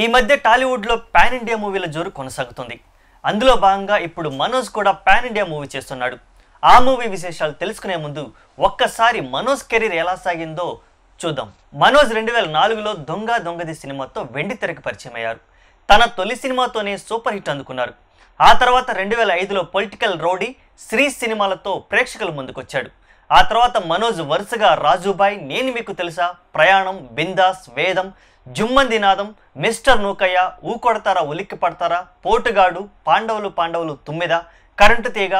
ఈ మధ్య టాలీవుడ్లో పాన్ ఇండియా మూవీల జోరు కొనసాగుతుంది అందులో భాగంగా ఇప్పుడు మనోజ్ కూడా పాన్ ఇండియా మూవీ చేస్తున్నాడు ఆ మూవీ విశేషాలు తెలుసుకునే ముందు ఒక్కసారి మనోజ్ కెరీర్ ఎలా సాగిందో చూద్దాం మనోజ్ రెండు వేల నాలుగులో దొంగ దొంగది సినిమాతో వెండి తెరకు పరిచయం అయ్యారు తన తొలి సినిమాతోనే సూపర్ హిట్ అందుకున్నారు ఆ తర్వాత రెండు వేల ఐదులో పొలిటికల్ రౌడీ శ్రీ సినిమాలతో ప్రేక్షకుల ముందుకొచ్చాడు ఆ తర్వాత మనోజ్ వరుసగా రాజుబాయ్ నేను మీకు తెలుసా ప్రయాణం బిందాస్ వేదం జుమ్మంది నాదం మిస్టర్ నూకయ్య ఊకొడతారా ఉలిక్కి పడతారా పోటుగాడు పాండవులు పాండవులు తుమ్మిద కరెంటు తీగ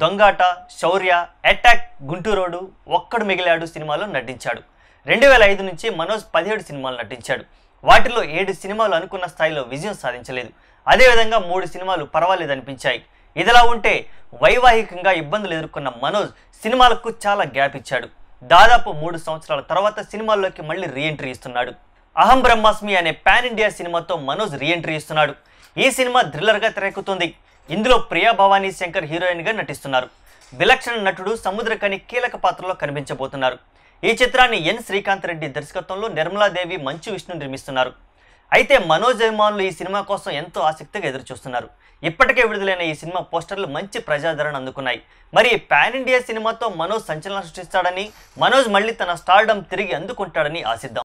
దొంగాట శౌర్య అటాక్ గుంటూరోడు ఒక్కడు మిగిలాడు సినిమాలో నటించాడు రెండు వేల ఐదు నుంచి మనోజ్ పదిహేడు సినిమాలు నటించాడు వాటిలో ఏడు సినిమాలు అనుకున్న స్థాయిలో విజయం సాధించలేదు అదేవిధంగా మూడు సినిమాలు పర్వాలేదు అనిపించాయి ఇదిలా ఉంటే వైవాహికంగా ఇబ్బందులు ఎదుర్కొన్న మనోజ్ సినిమాలకు చాలా గ్యాప్ ఇచ్చాడు దాదాపు మూడు సంవత్సరాల తర్వాత సినిమాల్లోకి మళ్ళీ రీఎంట్రీ ఇస్తున్నాడు అహం బ్రహ్మాస్మి అనే పాన్ ఇండియా సినిమాతో మనోజ్ రీఎంట్రీ ఇస్తున్నాడు ఈ సినిమా థ్రిల్లర్గా తెరకెక్కుతుంది ఇందులో ప్రియా భవానీ శంకర్ హీరోయిన్గా నటిస్తున్నారు విలక్షణ నటుడు సముద్రకని కీలక పాత్రలో కనిపించబోతున్నారు ఈ చిత్రాన్ని ఎన్ శ్రీకాంత్ రెడ్డి దర్శకత్వంలో నిర్మలాదేవి మంచు విష్ణు నిర్మిస్తున్నారు అయితే మనోజ్ అభిమానులు ఈ సినిమా కోసం ఎంతో ఆసక్తిగా ఎదురుచూస్తున్నారు ఇప్పటికే విడుదలైన ఈ సినిమా పోస్టర్లు మంచి ప్రజాదరణ అందుకున్నాయి మరి పాన్ ఇండియా సినిమాతో మనోజ్ సంచలనం సృష్టిస్తాడని మనోజ్ మళ్ళీ తన స్టార్డమ్ తిరిగి అందుకుంటాడని ఆశిద్దాం